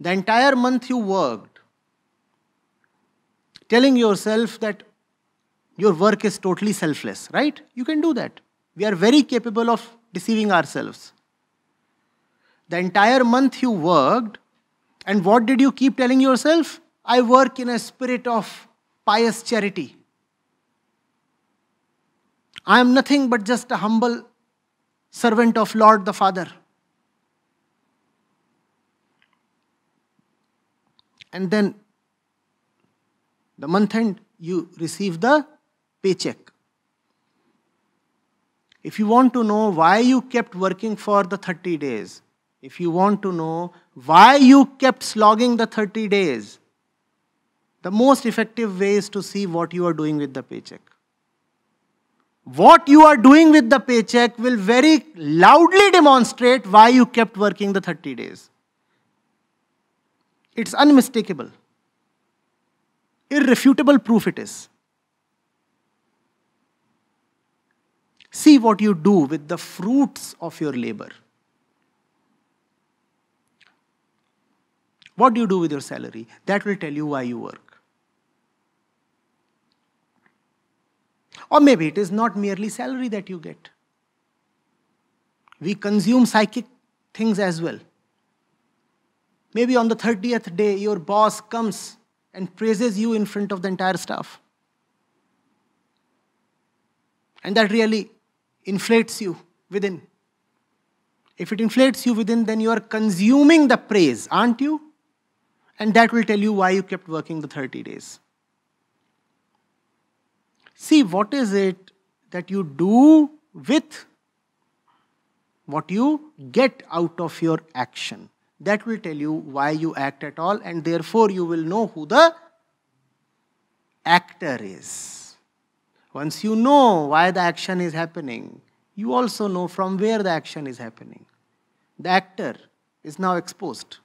the entire month you worked, telling yourself that your work is totally selfless, right? You can do that. We are very capable of deceiving ourselves. The entire month you worked, and what did you keep telling yourself? I work in a spirit of pious charity. I am nothing but just a humble servant of Lord the Father. and then the month end you receive the paycheck. If you want to know why you kept working for the 30 days, if you want to know why you kept slogging the 30 days, the most effective way is to see what you are doing with the paycheck. What you are doing with the paycheck will very loudly demonstrate why you kept working the 30 days. It's unmistakable. Irrefutable proof it is. See what you do with the fruits of your labor. What do you do with your salary? That will tell you why you work. Or maybe it is not merely salary that you get. We consume psychic things as well. Maybe on the 30th day, your boss comes and praises you in front of the entire staff. And that really inflates you within. If it inflates you within, then you are consuming the praise, aren't you? And that will tell you why you kept working the 30 days. See, what is it that you do with what you get out of your action? That will tell you why you act at all and therefore you will know who the actor is. Once you know why the action is happening, you also know from where the action is happening. The actor is now exposed.